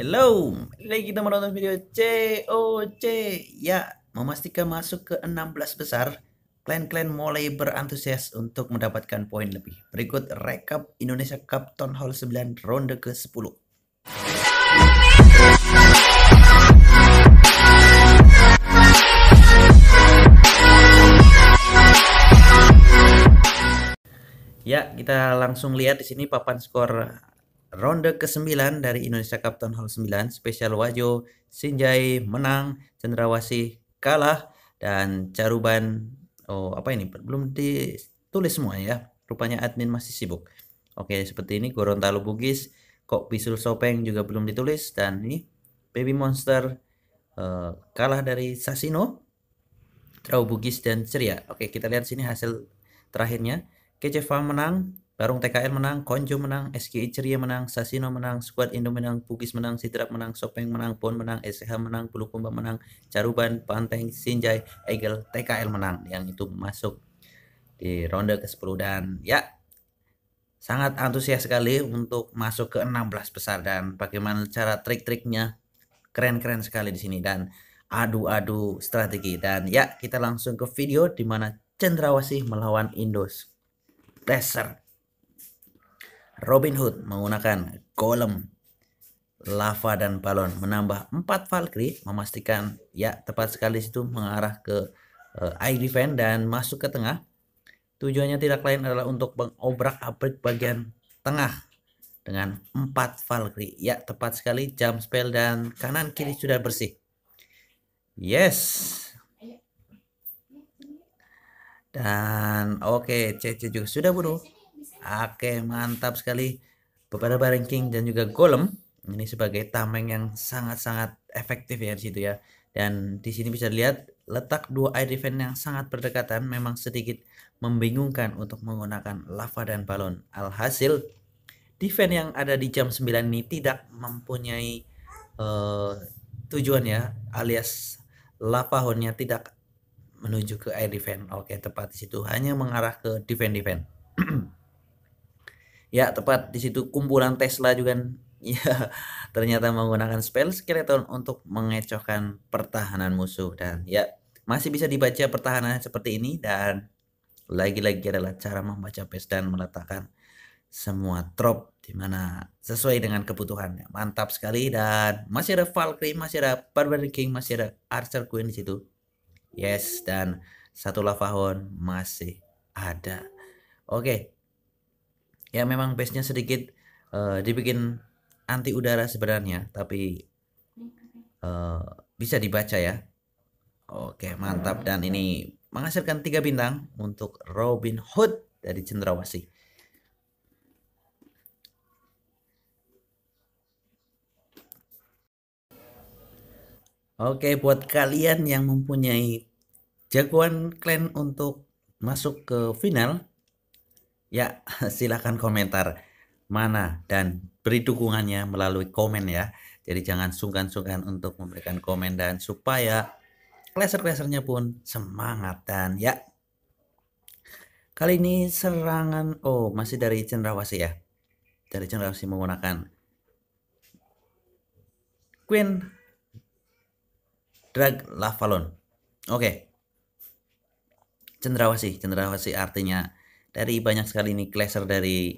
Hello, lagi kita menonton video COC ya memastikan masuk ke 16 besar. Klan-klan mulai berantusias untuk mendapatkan poin lebih. Berikut rekap Indonesia Cup Town Hall 9 ronde ke-10. Ya, kita langsung lihat di sini papan skor ronde ke-9 dari Indonesia Cup Town Hall 9 spesial Wajo Sinjai menang Cendrawasi kalah dan Caruban oh apa ini belum ditulis semua ya rupanya admin masih sibuk oke seperti ini Gorontalo Bugis kok Bisul Sopeng juga belum ditulis dan ini Baby Monster uh, kalah dari Sasino Trau Bugis dan Ceria oke kita lihat sini hasil terakhirnya Kecefa menang Barung tkl menang, Konjo menang, SKI Ceria menang, Sasino menang, Squad Indo menang, Bugis menang, Sidrap menang, Sopeng menang, Pon menang, SH menang, Bulukumba menang, Caruban, Panteng, Sinjai, eagle TKL menang. Yang itu masuk di ronde ke-10 dan ya sangat antusias sekali untuk masuk ke 16 besar dan bagaimana cara trik-triknya keren-keren sekali di sini dan adu-adu strategi dan ya kita langsung ke video di mana Cendrawasih melawan Indos. Desert Robin Hood menggunakan golem, lava dan balon menambah 4 Valkyrie memastikan ya tepat sekali situ mengarah ke uh, eh, air defense dan masuk ke tengah. Tujuannya tidak lain adalah untuk mengobrak-abrik bagian tengah dengan 4 Valkyrie. Ya, tepat sekali jam spell dan kanan kiri sudah bersih. Yes. Dan oke, okay, CC juga sudah bunuh. Oke, mantap sekali. Beberapa ranking dan juga golem ini sebagai tameng yang sangat-sangat efektif ya di situ ya. Dan di sini bisa dilihat letak dua air event yang sangat berdekatan memang sedikit membingungkan untuk menggunakan lava dan balon. Alhasil, defense yang ada di jam 9 ini tidak mempunyai uh, tujuan ya, alias lava hornnya tidak menuju ke air defense. Oke, tepat di situ hanya mengarah ke defense defense. Ya, tepat di situ kumpulan Tesla juga ya ternyata menggunakan spell skeleton untuk mengecohkan pertahanan musuh dan ya masih bisa dibaca pertahanan seperti ini dan lagi-lagi adalah cara membaca base dan meletakkan semua drop di mana sesuai dengan kebutuhannya. Mantap sekali dan masih ada Valkyrie, masih ada Barbarian King, masih ada Archer Queen di situ. Yes dan satu Lavahon masih ada. Oke, okay ya memang base-nya sedikit uh, dibikin anti udara sebenarnya tapi uh, bisa dibaca ya oke mantap dan ini menghasilkan tiga bintang untuk Robin Hood dari Cendrawasih Oke, buat kalian yang mempunyai jagoan klan untuk masuk ke final, Ya, silahkan komentar mana dan beri dukungannya melalui komen ya. Jadi jangan sungkan-sungkan untuk memberikan komen dan supaya klaser-klasernya pun semangat dan ya. Kali ini serangan oh masih dari Cendrawasih ya. Dari Cendrawasih menggunakan Queen Drag Lavalon. Oke. Okay. Cendrawasih, Cendrawasih artinya dari banyak sekali ini klaser dari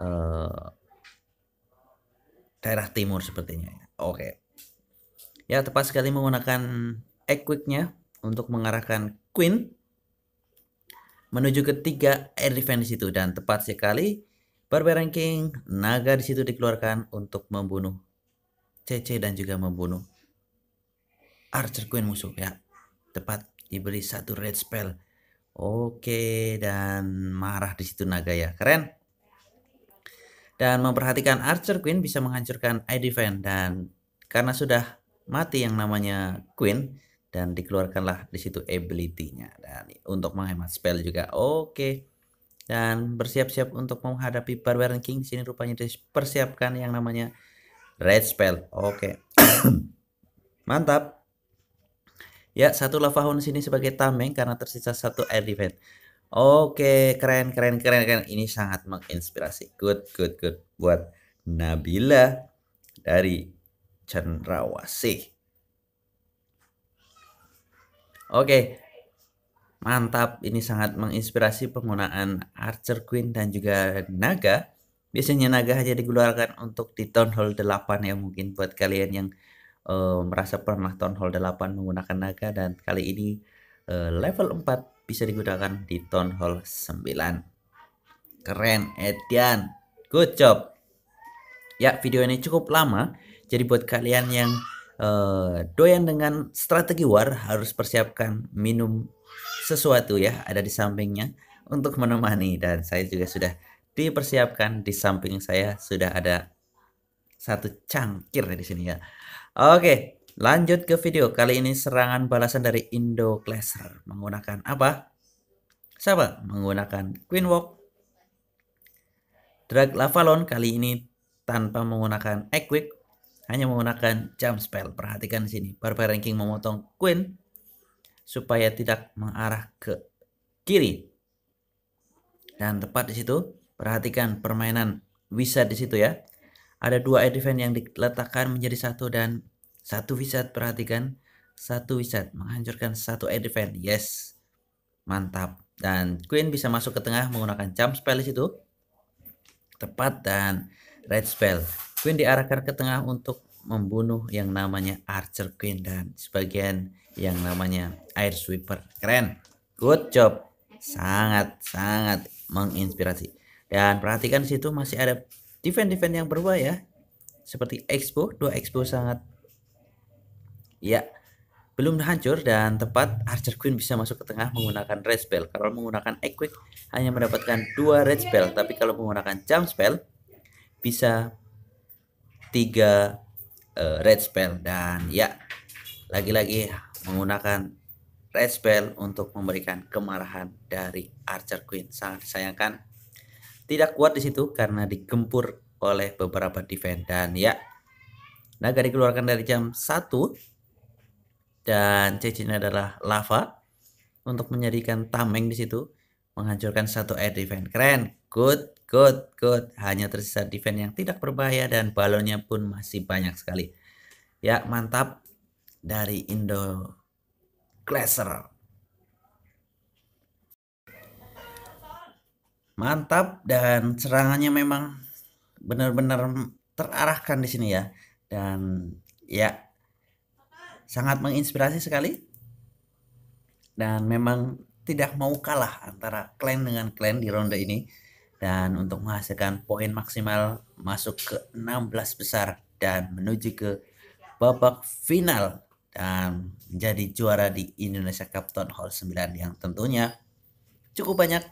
uh, daerah timur sepertinya. Oke. Ya tepat sekali menggunakan equipnya untuk mengarahkan Queen menuju ketiga air defense itu dan tepat sekali Barbarian King naga di situ dikeluarkan untuk membunuh CC dan juga membunuh Archer Queen musuh ya. Tepat diberi satu red spell Oke, dan marah di situ naga ya. Keren. Dan memperhatikan Archer Queen bisa menghancurkan ID Fan dan karena sudah mati yang namanya Queen dan dikeluarkanlah di situ ability-nya dan untuk menghemat spell juga. Oke. Dan bersiap-siap untuk menghadapi Barbarian King. Sini rupanya dipersiapkan yang namanya red spell. Oke. Mantap. Ya, satu lavahun sini sebagai tameng karena tersisa satu air event. Oke, keren, keren, keren, keren. Ini sangat menginspirasi. Good, good, good. Buat Nabila dari Cendrawasih. Oke, mantap. Ini sangat menginspirasi penggunaan Archer Queen dan juga Naga. Biasanya Naga hanya digunakan untuk di Town Hall 8 ya mungkin buat kalian yang uh, merasa pernah Town hall 8 menggunakan naga dan kali ini uh, level 4 bisa digunakan di town hall 9 keren Edian good job ya video ini cukup lama jadi buat kalian yang uh, doyan dengan strategi war harus persiapkan minum sesuatu ya ada di sampingnya untuk menemani dan saya juga sudah dipersiapkan di samping saya sudah ada satu cangkir di sini ya Oke, lanjut ke video. Kali ini serangan balasan dari Indo Clasher menggunakan apa? Siapa? menggunakan Queen Walk. Drag Lavalon kali ini tanpa menggunakan Equick, hanya menggunakan jump spell. Perhatikan di sini, Barbar Ranking memotong Queen supaya tidak mengarah ke kiri. Dan tepat di situ, perhatikan permainan wizard di situ ya. Ada dua event yang diletakkan menjadi satu dan satu wizard perhatikan, satu wizard menghancurkan satu air defense. Yes. Mantap. Dan Queen bisa masuk ke tengah menggunakan jump spell di situ. Tepat dan red spell. Queen diarahkan ke tengah untuk membunuh yang namanya Archer Queen dan sebagian yang namanya Air Sweeper. Keren. Good job. Sangat sangat menginspirasi. Dan perhatikan situ masih ada defense-defense yang berubah ya. Seperti Expo, dua Expo sangat Ya belum hancur dan tepat Archer Queen bisa masuk ke tengah menggunakan red spell. Kalau menggunakan Equip hanya mendapatkan dua red spell, tapi kalau menggunakan jump spell bisa tiga uh, red spell dan ya lagi-lagi menggunakan red spell untuk memberikan kemarahan dari Archer Queen. Sangat disayangkan tidak kuat di situ karena digempur oleh beberapa defend dan ya naga dikeluarkan dari jam 1 dan c ini adalah lava untuk menjadikan tameng di situ menghancurkan satu air defense. Keren, good, good, good. Hanya tersisa defense yang tidak berbahaya dan balonnya pun masih banyak sekali. Ya, mantap dari Indo Glacier. Mantap dan serangannya memang benar-benar terarahkan di sini ya. Dan ya sangat menginspirasi sekali dan memang tidak mau kalah antara klan dengan klan di ronde ini dan untuk menghasilkan poin maksimal masuk ke 16 besar dan menuju ke babak final dan menjadi juara di Indonesia Cup Town Hall 9 yang tentunya cukup banyak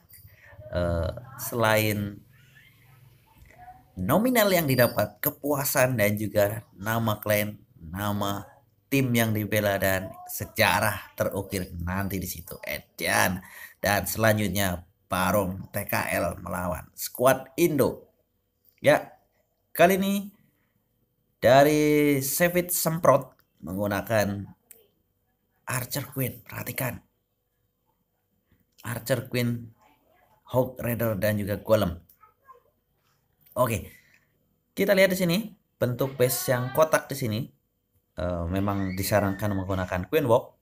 eh, selain nominal yang didapat kepuasan dan juga nama klan nama tim yang dibela dan sejarah terukir nanti di situ Edian dan selanjutnya Barong TKL melawan skuad Indo. Ya, kali ini dari Sevit Semprot menggunakan Archer Queen. Perhatikan. Archer Queen, Hawk Raider dan juga Golem. Oke. Kita lihat di sini bentuk base yang kotak di sini Eh, memang disarankan menggunakan Queen Walk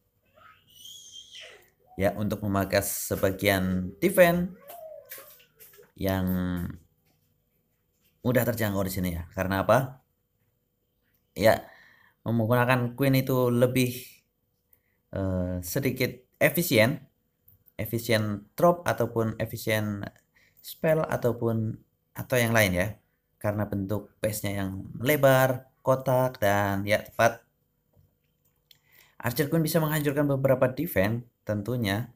ya untuk memakas sebagian defense yang mudah terjangkau di sini ya. Karena apa? Ya, menggunakan Queen itu lebih uh, sedikit efisien, efisien drop ataupun efisien spell ataupun atau yang lain ya. Karena bentuk base-nya yang lebar, kotak dan ya tepat Archer Queen bisa menghancurkan beberapa defense tentunya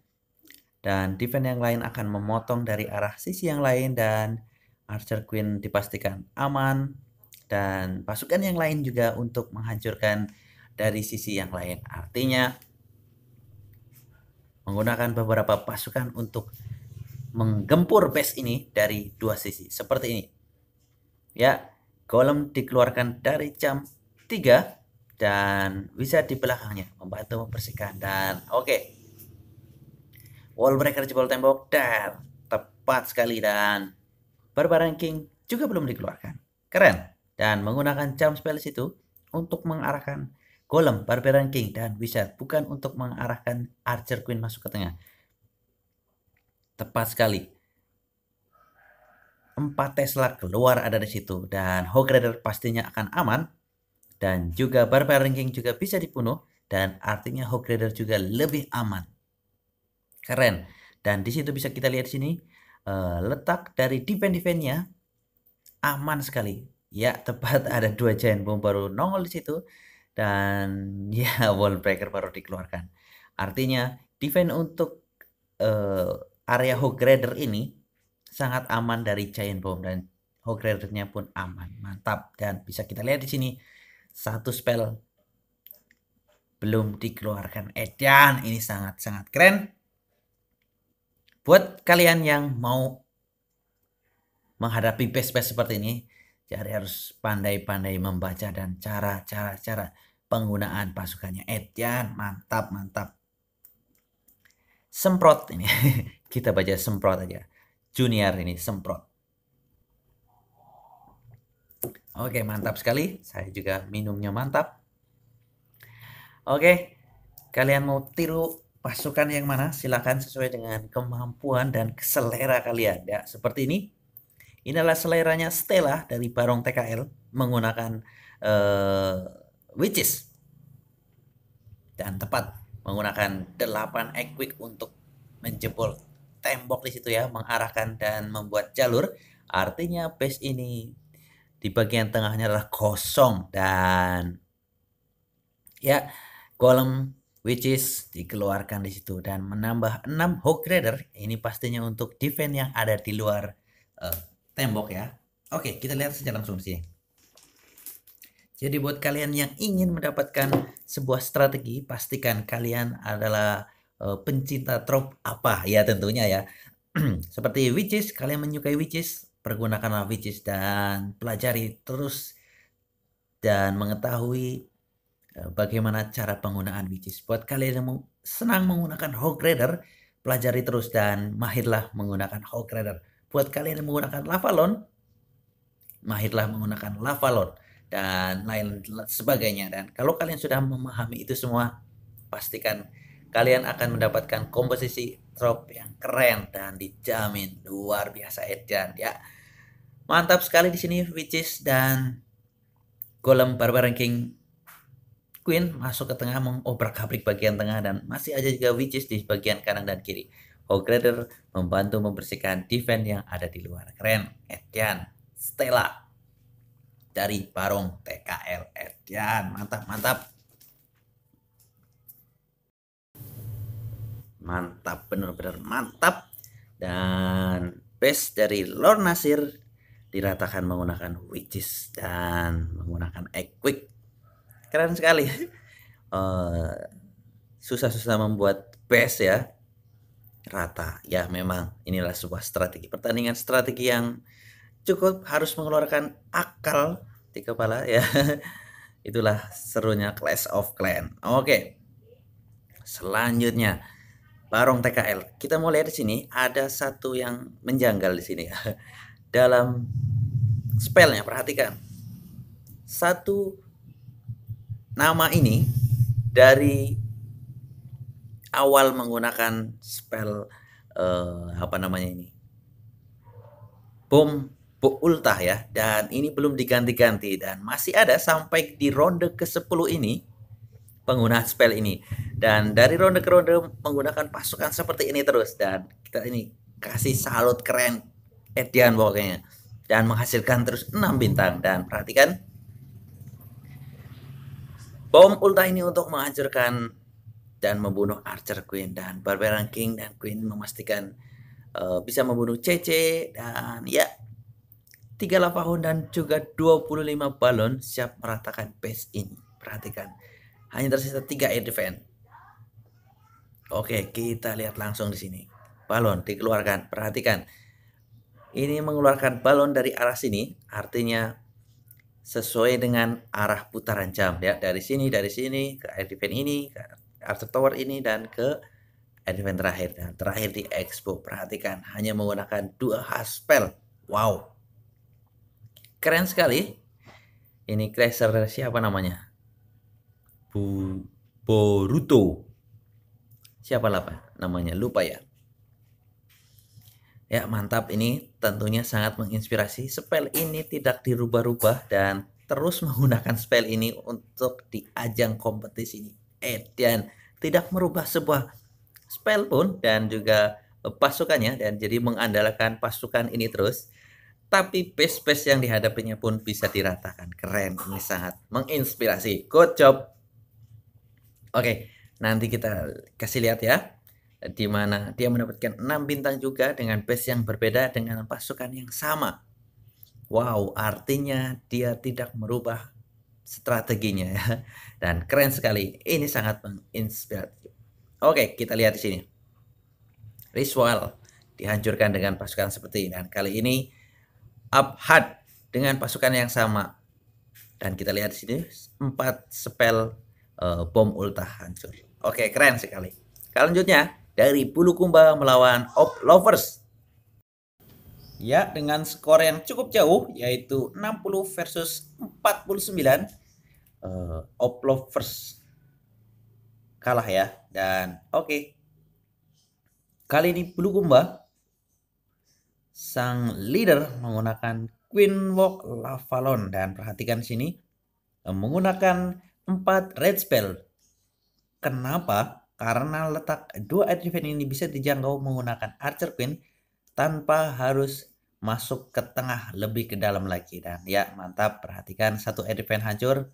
dan defense yang lain akan memotong dari arah sisi yang lain dan Archer Queen dipastikan aman dan pasukan yang lain juga untuk menghancurkan dari sisi yang lain. Artinya menggunakan beberapa pasukan untuk menggempur base ini dari dua sisi seperti ini. Ya, Golem dikeluarkan dari jam 3 dan bisa di belakangnya membantu membersihkan dan oke okay. wall breaker jebol tembok dan tepat sekali dan barbaran king juga belum dikeluarkan keren dan menggunakan jam spell itu untuk mengarahkan golem barbaran king dan bisa bukan untuk mengarahkan archer queen masuk ke tengah tepat sekali empat Tesla keluar ada di situ dan Hog Rider pastinya akan aman dan juga barbar ranking juga bisa dibunuh dan artinya Hogrider juga lebih aman. Keren. Dan di situ bisa kita lihat sini uh, letak dari defend defense aman sekali. Ya, tepat ada dua giant bomb baru nongol di situ dan ya wall breaker baru dikeluarkan. Artinya defend untuk uh, area Hogrider ini sangat aman dari giant bomb dan hook nya pun aman. Mantap dan bisa kita lihat di sini satu spell belum dikeluarkan edan eh, ini sangat-sangat keren buat kalian yang mau menghadapi base-base seperti ini jadi harus pandai-pandai membaca dan cara-cara cara penggunaan pasukannya Edian eh, mantap mantap semprot ini kita baca semprot aja junior ini semprot Oke, mantap sekali. Saya juga minumnya mantap. Oke, kalian mau tiru pasukan yang mana? Silahkan sesuai dengan kemampuan dan selera kalian. Ya, seperti ini. Inilah seleranya Stella dari Barong TKL menggunakan uh, eh, witches dan tepat menggunakan 8 equip untuk menjebol tembok di situ ya, mengarahkan dan membuat jalur. Artinya base ini di bagian tengahnya adalah kosong dan ya kolom which is dikeluarkan di situ dan menambah 6 hook grader ini pastinya untuk defense yang ada di luar uh, tembok ya. Oke, kita lihat secara langsung sih. Jadi buat kalian yang ingin mendapatkan sebuah strategi, pastikan kalian adalah uh, pencinta trop apa ya tentunya ya. Seperti witches, kalian menyukai witches, pergunakanlah which dan pelajari terus dan mengetahui eh, bagaimana cara penggunaan which Buat kalian yang senang menggunakan hog Rider, pelajari terus dan mahirlah menggunakan hog Rider. Buat kalian yang menggunakan Lavalon, mahirlah menggunakan Lavalon dan lain sebagainya. Dan kalau kalian sudah memahami itu semua, pastikan kalian akan mendapatkan komposisi drop yang keren dan dijamin luar biasa edan ya. Mantap sekali di sini Witches dan Golem Barbar King Queen masuk ke tengah mengobrak-abrik bagian tengah dan masih aja juga Witches di bagian kanan dan kiri. Hogrider membantu membersihkan defense yang ada di luar. Keren, Edian, Stella dari Barong TKL Edian. Mantap, mantap. mantap benar-benar mantap dan base dari Lord Nasir diratakan menggunakan witches dan menggunakan egg keren sekali eh, susah-susah membuat base ya rata ya memang inilah sebuah strategi pertandingan strategi yang cukup harus mengeluarkan akal di kepala ya itulah serunya Clash of Clan oke selanjutnya Barong TKL. Kita mau lihat di sini ada satu yang menjanggal di sini. Dalam spellnya perhatikan. Satu nama ini dari awal menggunakan spell eh, apa namanya ini? Bom Ultah ya dan ini belum diganti-ganti dan masih ada sampai di ronde ke-10 ini penggunaan spell ini dan dari ronde ke ronde menggunakan pasukan seperti ini terus dan kita ini kasih salut keren Edian pokoknya dan menghasilkan terus 6 bintang dan perhatikan bom ulta ini untuk menghancurkan dan membunuh Archer Queen dan Barbarian King dan Queen memastikan uh, bisa membunuh CC dan ya tiga lapahun dan juga 25 balon siap meratakan base ini perhatikan hanya tersisa tiga air defense Oke, kita lihat langsung di sini. Balon dikeluarkan. Perhatikan. Ini mengeluarkan balon dari arah sini, artinya sesuai dengan arah putaran jam ya. Dari sini, dari sini ke event ini, ke after tower ini dan ke air event terakhir dan terakhir di expo. Perhatikan hanya menggunakan dua haspel. Wow. Keren sekali. Ini crasher siapa namanya? Bu Boruto siapa lah namanya lupa ya ya mantap ini tentunya sangat menginspirasi spell ini tidak dirubah-rubah dan terus menggunakan spell ini untuk di ajang kompetisi ini eh dan tidak merubah sebuah spell pun dan juga eh, pasukannya dan jadi mengandalkan pasukan ini terus tapi base-base yang dihadapinya pun bisa diratakan keren ini sangat menginspirasi good job oke okay Nanti kita kasih lihat ya di mana dia mendapatkan 6 bintang juga dengan base yang berbeda dengan pasukan yang sama. Wow, artinya dia tidak merubah strateginya ya. Dan keren sekali. Ini sangat menginspirasi. Oke, kita lihat di sini. Riswal dihancurkan dengan pasukan seperti ini. Dan kali ini Abhad dengan pasukan yang sama. Dan kita lihat di sini empat spell uh, bom ultah hancur. Oke, keren sekali. Selanjutnya, dari Bulukumba melawan Op Lovers. Ya, dengan skor yang cukup jauh, yaitu 60 versus 49, uh, Op Lovers kalah ya. Dan oke, okay. kali ini Bulukumba, sang leader menggunakan Queen Walk Lavalon. Dan perhatikan sini, menggunakan 4 Red Spell Kenapa? Karena letak dua retriever ini bisa dijangkau menggunakan archer Queen tanpa harus masuk ke tengah lebih ke dalam lagi dan ya mantap perhatikan satu advent hancur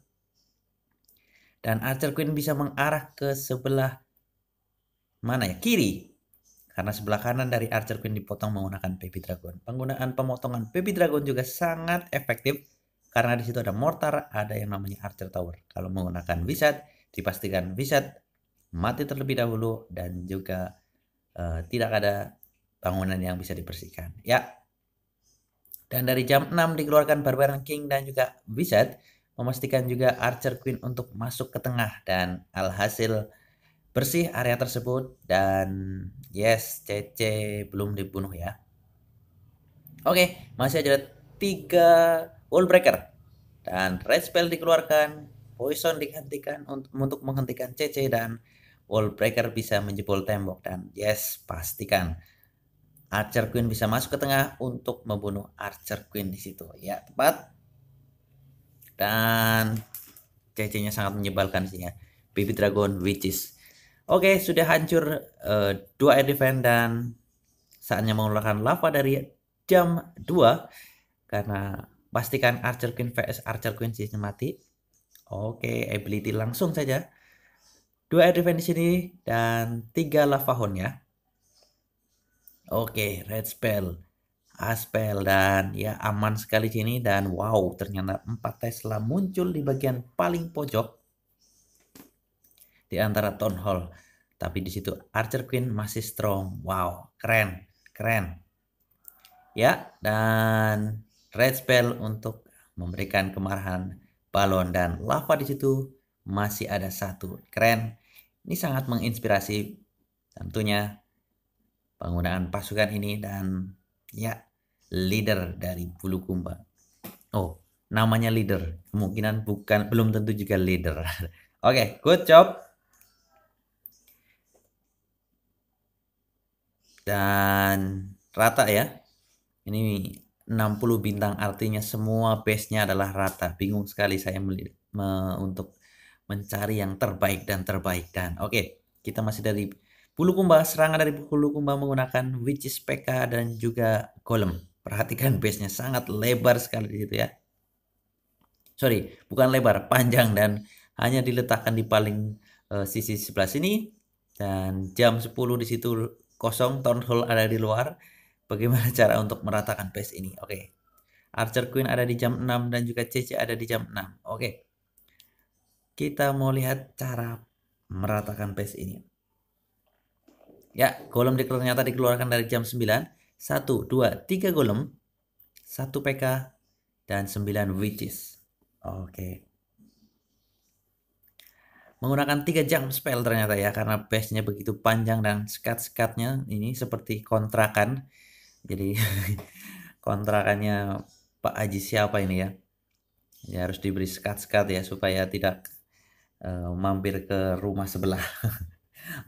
dan Archer Queen bisa mengarah ke sebelah mana ya kiri karena sebelah kanan dari Archer Queen dipotong menggunakan Baby Dragon. Penggunaan pemotongan Baby Dragon juga sangat efektif karena di situ ada mortar, ada yang namanya Archer Tower. Kalau menggunakan Wizard dipastikan riset mati terlebih dahulu dan juga uh, tidak ada bangunan yang bisa dibersihkan ya dan dari jam 6 dikeluarkan Barbaran King dan juga Wizard memastikan juga Archer Queen untuk masuk ke tengah dan alhasil bersih area tersebut dan yes CC belum dibunuh ya. Oke, masih ada tiga wall breaker dan red spell dikeluarkan Poison dihentikan untuk, menghentikan CC dan Wallbreaker bisa menjebol tembok dan yes pastikan Archer Queen bisa masuk ke tengah untuk membunuh Archer Queen di situ. Ya, tepat. Dan CC-nya sangat menyebalkan sih ya. Baby Dragon Witches. Oke, sudah hancur uh, dua air defense dan saatnya mengeluarkan lava dari jam 2 karena pastikan Archer Queen vs Archer Queen sih mati. Oke, ability langsung saja. Dua air defense di dan tiga lava horn ya. Oke, red spell, aspel dan ya aman sekali sini dan wow ternyata empat Tesla muncul di bagian paling pojok di antara town hall. Tapi di situ Archer Queen masih strong. Wow, keren, keren. Ya, dan red spell untuk memberikan kemarahan balon dan lava di situ masih ada satu. Keren. Ini sangat menginspirasi tentunya penggunaan pasukan ini dan ya leader dari bulu kumba. Oh, namanya leader. Kemungkinan bukan belum tentu juga leader. Oke, okay, good job. Dan rata ya. Ini 60 bintang artinya semua base-nya adalah rata. Bingung sekali saya me, untuk mencari yang terbaik dan terbaik dan oke, okay, kita masih dari Kumba, serangan dari Kumba menggunakan witches PK dan juga Golem. Perhatikan base-nya sangat lebar sekali gitu ya. Sorry, bukan lebar, panjang dan hanya diletakkan di paling uh, sisi sebelah sini. Dan jam 10 di situ kosong, town hall ada di luar Bagaimana cara untuk meratakan pace ini? Oke. Okay. Archer Queen ada di jam 6 dan juga CC ada di jam 6. Oke. Okay. Kita mau lihat cara meratakan pace ini. Ya, golem ternyata dikeluarkan dari jam 9. 1, 2, 3 golem. 1 PK dan 9 witches. Oke. Okay. Menggunakan 3 jam spell ternyata ya karena base-nya begitu panjang dan skat-skatnya ini seperti kontrakan jadi kontrakannya Pak Haji siapa ini ya ya harus diberi sekat-sekat ya supaya tidak uh, mampir ke rumah sebelah oke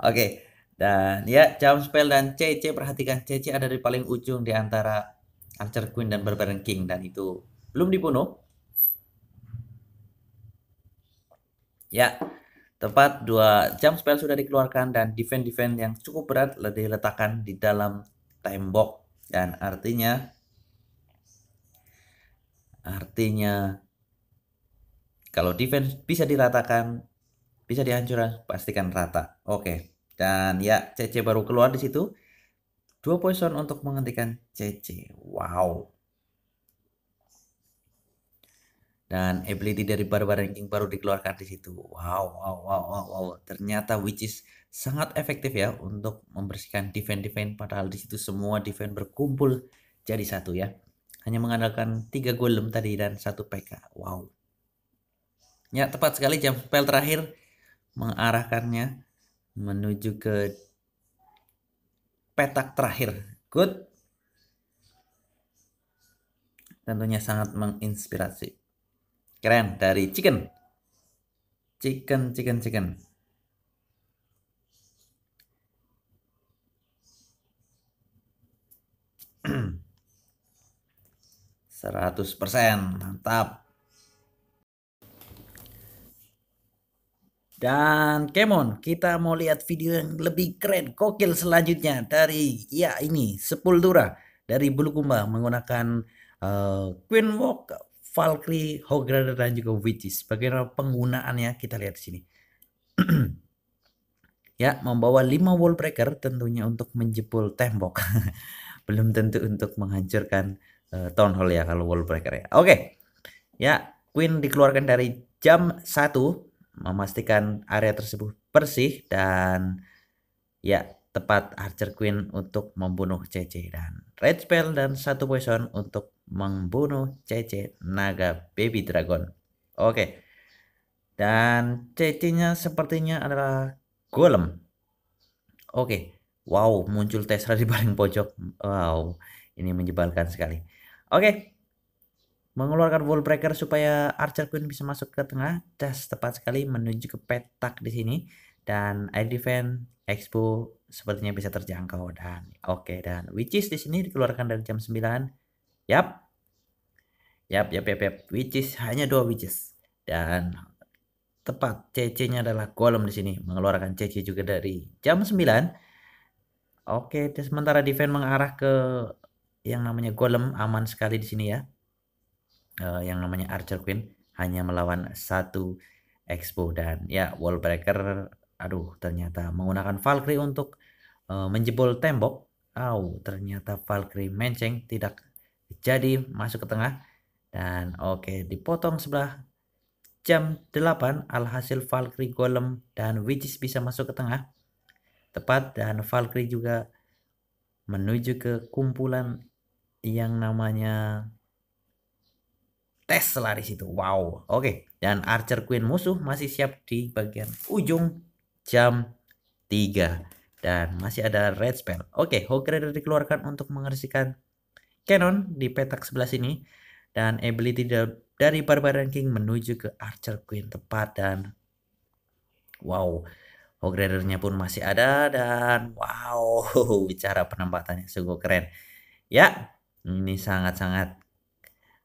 okay. dan ya jam spell dan CC perhatikan CC ada di paling ujung di antara Archer Queen dan Barbarian King dan itu belum dibunuh ya tepat dua jam spell sudah dikeluarkan dan defend-defend yang cukup berat lebih letakkan di dalam tembok dan artinya artinya kalau defense bisa diratakan bisa dihancurkan pastikan rata oke dan ya CC baru keluar di situ dua poison untuk menghentikan CC wow dan ability dari Barbar Ranking baru dikeluarkan di situ. Wow, wow, wow, wow, wow. Ternyata which is sangat efektif ya untuk membersihkan defense-defense padahal di situ semua defense berkumpul jadi satu ya. Hanya mengandalkan tiga golem tadi dan satu PK. Wow. Ya, tepat sekali jam spell terakhir mengarahkannya menuju ke petak terakhir. Good. Tentunya sangat menginspirasi. Keren dari chicken. Chicken, chicken, chicken. Seratus persen, mantap. Dan Kemon, kita mau lihat video yang lebih keren, kokil selanjutnya dari ya ini sepuldura dari bulu Bulukumba menggunakan uh, Queen Walk Valkyrie, Hograder dan juga Witches. Bagaimana penggunaannya kita lihat di sini. ya, membawa 5 wall breaker tentunya untuk menjebol tembok. Belum tentu untuk menghancurkan uh, town hall ya kalau wall breaker ya. Oke. Okay. Ya, Queen dikeluarkan dari jam 1 memastikan area tersebut bersih dan ya tepat Archer Queen untuk membunuh CC dan Red Spell dan satu poison untuk membunuh CC naga baby dragon. Oke. Dan CC-nya sepertinya adalah golem. Oke. Wow, muncul Tesla di paling pojok. Wow, ini menyebalkan sekali. Oke. Mengeluarkan wall breaker supaya Archer Queen bisa masuk ke tengah. Das tepat sekali menuju ke petak di sini dan air defense expo sepertinya bisa terjangkau dan oke okay, dan which di sini dikeluarkan dari jam 9 Yap. Yap, yap, yap, yap. Which is hanya dua which is. Dan tepat CC-nya adalah golem di sini. Mengeluarkan CC juga dari jam 9. Oke, sementara defense mengarah ke yang namanya golem aman sekali di sini ya. Uh, yang namanya Archer Queen hanya melawan satu Expo dan ya wall breaker. aduh ternyata menggunakan Valkyrie untuk uh, menjebol tembok. Wow ternyata Valkyrie menceng tidak jadi masuk ke tengah dan oke okay, dipotong sebelah jam 8 alhasil Valkyrie Golem dan Witches bisa masuk ke tengah tepat dan Valkyrie juga menuju ke kumpulan yang namanya Tesla di situ. Wow. Oke. Okay. Dan Archer Queen musuh masih siap di bagian ujung jam 3 dan masih ada red spell. Oke, okay, Hawk dikeluarkan untuk mengersihkan Canon di petak sebelah sini dan ability dari Barbarian King menuju ke Archer Queen tepat dan wow Hogradernya pun masih ada dan wow bicara penempatannya sungguh keren ya ini sangat-sangat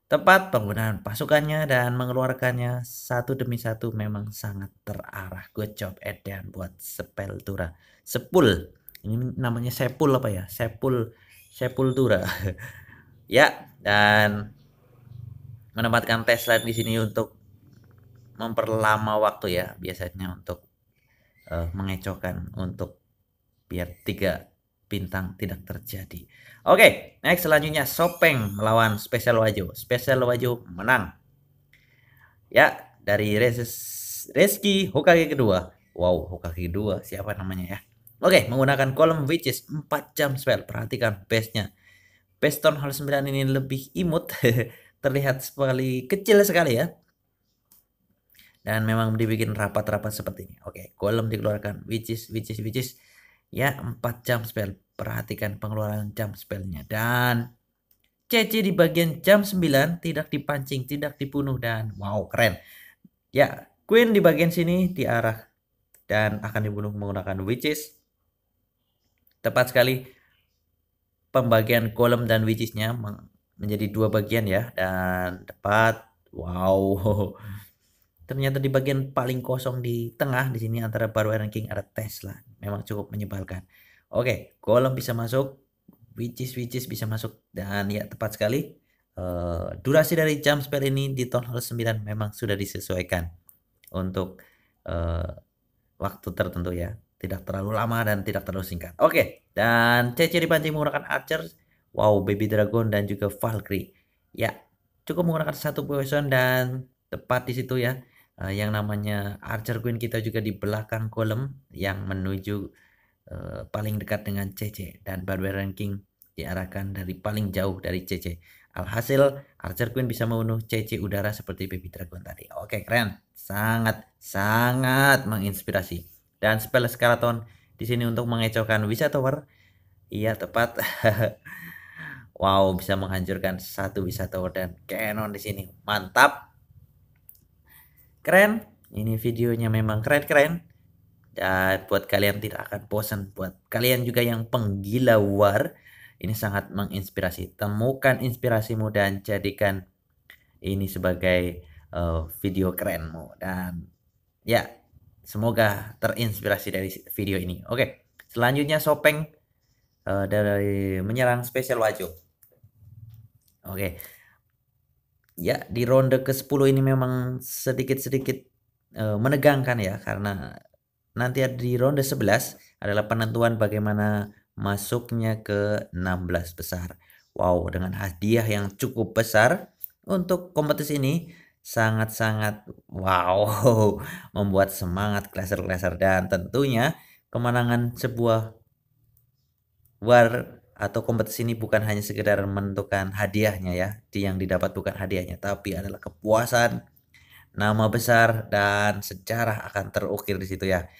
tepat penggunaan pasukannya dan mengeluarkannya satu demi satu memang sangat terarah good job Edan buat sepel tura Sepul ini namanya Sepul apa ya Sepul sepul tura ya dan menempatkan test di sini untuk memperlama waktu ya biasanya untuk uh, mengecohkan untuk biar tiga bintang tidak terjadi. Oke, okay, next selanjutnya Sopeng melawan Special Wajo. Special Wajo menang. Ya, dari Reski Hokage kedua. Wow, Hokage kedua siapa namanya ya? Oke, okay, menggunakan kolom which is 4 jam spell. Perhatikan base-nya. Peston Hall 9 ini lebih imut terlihat sekali kecil sekali ya dan memang dibikin rapat-rapat seperti ini oke kolom dikeluarkan which is which is which is ya 4 jump spell perhatikan pengeluaran jump spellnya dan CC di bagian jam 9 tidak dipancing tidak dibunuh dan wow keren ya Queen di bagian sini diarah dan akan dibunuh menggunakan witches tepat sekali pembagian kolom dan widgetnya menjadi dua bagian ya dan tepat wow ternyata di bagian paling kosong di tengah di sini antara baru ranking ada lah. memang cukup menyebalkan oke kolom bisa masuk which is bisa masuk dan ya tepat sekali uh, durasi dari jam spell ini di tahun 9 memang sudah disesuaikan untuk uh, waktu tertentu ya tidak terlalu lama dan tidak terlalu singkat. Oke, okay. dan CC panci menggunakan Archer, wow Baby Dragon dan juga Valkyrie. Ya, cukup menggunakan satu poison dan tepat di situ ya. Uh, yang namanya Archer Queen kita juga di belakang kolom yang menuju uh, paling dekat dengan CC dan Barbarian King diarahkan dari paling jauh dari CC. Alhasil Archer Queen bisa membunuh CC udara seperti Baby Dragon tadi. Oke keren. Sangat sangat menginspirasi dan spell Skeleton di sini untuk mengecohkan tower. Iya tepat. wow, bisa menghancurkan satu tower dan canon di sini. Mantap. Keren. Ini videonya memang keren-keren. Dan buat kalian tidak akan bosan. Buat kalian juga yang penggila war. Ini sangat menginspirasi. Temukan inspirasimu dan jadikan ini sebagai uh, video kerenmu. Dan ya, Semoga terinspirasi dari video ini. Oke, selanjutnya Sopeng uh, dari menyerang spesial Wajo. Oke. Ya, di ronde ke-10 ini memang sedikit-sedikit uh, menegangkan ya karena nanti di ronde 11 adalah penentuan bagaimana masuknya ke 16 besar. Wow, dengan hadiah yang cukup besar untuk kompetisi ini sangat-sangat wow membuat semangat klaser-klaser dan tentunya kemenangan sebuah war atau kompetisi ini bukan hanya sekedar menentukan hadiahnya ya di yang didapat bukan hadiahnya tapi adalah kepuasan nama besar dan sejarah akan terukir di situ ya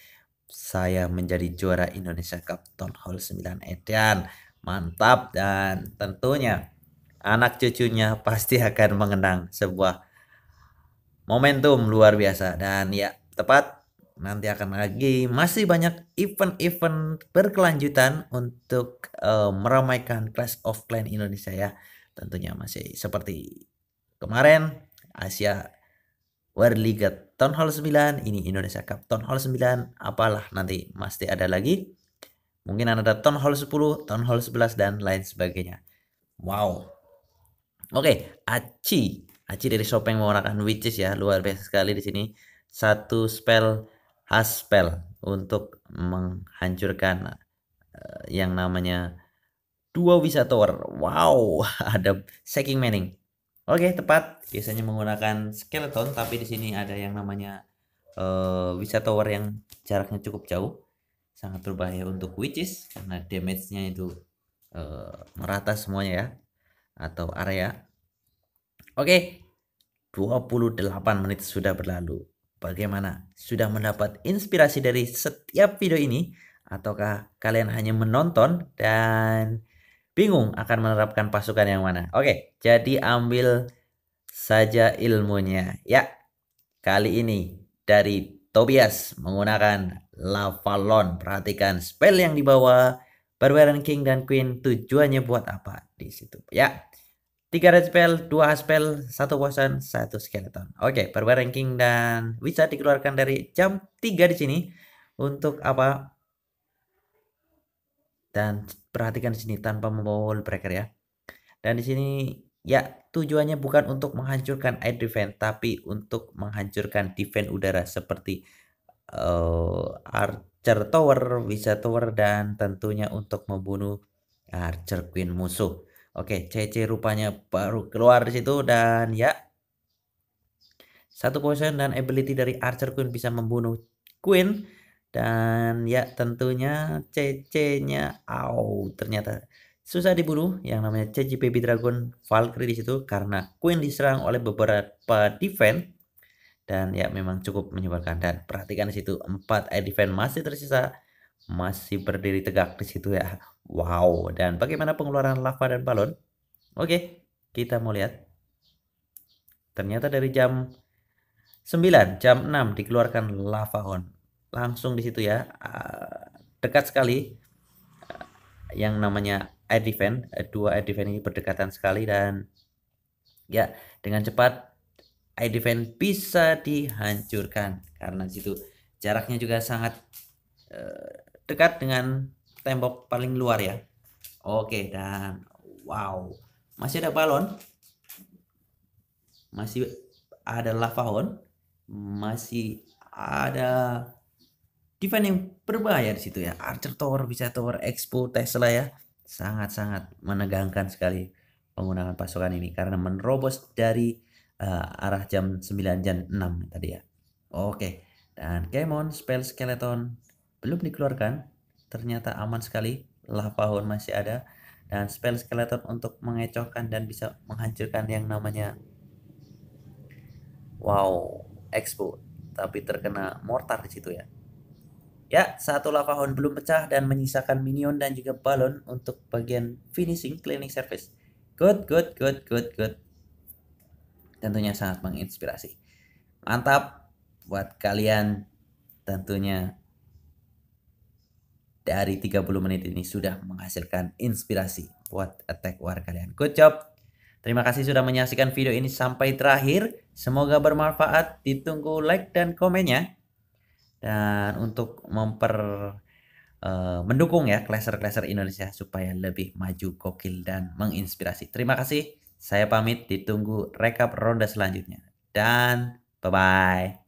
saya menjadi juara Indonesia Cup Town Hall 9 Edan mantap dan tentunya anak cucunya pasti akan mengenang sebuah momentum luar biasa dan ya tepat nanti akan lagi masih banyak event-event berkelanjutan untuk uh, meramaikan Clash of Clan Indonesia ya tentunya masih seperti kemarin Asia World League Town Hall 9 ini Indonesia Cup Town Hall 9 apalah nanti masih ada lagi mungkin ada Town Hall 10 Town Hall 11 dan lain sebagainya wow oke okay, Aci Aci dari sopeng menggunakan witches ya, luar biasa sekali di sini. Satu spell has spell untuk menghancurkan eh, yang namanya dua wisa tower. Wow, ada shaking Manning. Oke, tepat. Biasanya menggunakan skeleton, tapi di sini ada yang namanya uh, eh, wisa tower yang jaraknya cukup jauh. Sangat berbahaya untuk witches karena damage-nya itu uh, merata semuanya ya atau area Oke, 28 menit sudah berlalu. Bagaimana? Sudah mendapat inspirasi dari setiap video ini? Ataukah kalian hanya menonton dan bingung akan menerapkan pasukan yang mana? Oke, jadi ambil saja ilmunya. Ya, kali ini dari Tobias menggunakan Lavalon. Perhatikan spell yang dibawa Barbarian King dan Queen tujuannya buat apa di situ. Ya, tiga red spell, 2 aspel, 1 poison, 1 skeleton. Oke, okay, perbar ranking dan bisa dikeluarkan dari jam 3 di sini. Untuk apa? Dan perhatikan di sini tanpa membawa breaker ya. Dan di sini ya tujuannya bukan untuk menghancurkan air defense tapi untuk menghancurkan defense udara seperti uh, archer tower, wizard tower dan tentunya untuk membunuh archer queen musuh. Oke, CC rupanya baru keluar di situ dan ya. Satu poison dan ability dari Archer Queen bisa membunuh Queen dan ya tentunya CC-nya au ternyata susah dibunuh yang namanya CC Baby Dragon Valkyrie di situ karena Queen diserang oleh beberapa defense dan ya memang cukup menyebalkan dan perhatikan di situ 4 air defense masih tersisa masih berdiri tegak di situ ya. Wow, dan bagaimana pengeluaran lava dan balon? Oke, kita mau lihat. Ternyata dari jam 9, jam 6 dikeluarkan lava on Langsung di situ ya, ah, dekat sekali ah, yang namanya air defense. Eh, dua air defense ini berdekatan sekali dan ya dengan cepat air defense bisa dihancurkan karena di situ jaraknya juga sangat eh, dekat dengan tembok paling luar ya. Oke, dan wow. Masih ada balon. Masih ada lava hon. Masih ada event yang berbahaya di situ ya. Archer Tower, bisa Tower, Expo, Tesla ya. Sangat-sangat menegangkan sekali penggunaan pasukan ini karena menerobos dari uh, arah jam 9 jam 6 tadi ya. Oke. Dan Kemon, Spell Skeleton, belum dikeluarkan ternyata aman sekali lava horn masih ada dan spell skeleton untuk mengecohkan dan bisa menghancurkan yang namanya wow expo tapi terkena mortar di situ ya ya satu lava horn belum pecah dan menyisakan minion dan juga balon untuk bagian finishing cleaning service good good good good good tentunya sangat menginspirasi mantap buat kalian tentunya dari 30 menit ini sudah menghasilkan inspirasi buat attack war kalian. Good job. Terima kasih sudah menyaksikan video ini sampai terakhir. Semoga bermanfaat. Ditunggu like dan komennya. Dan untuk memper uh, mendukung ya klaser-klaser Indonesia supaya lebih maju, kokil dan menginspirasi. Terima kasih. Saya pamit ditunggu rekap ronda selanjutnya. Dan bye bye.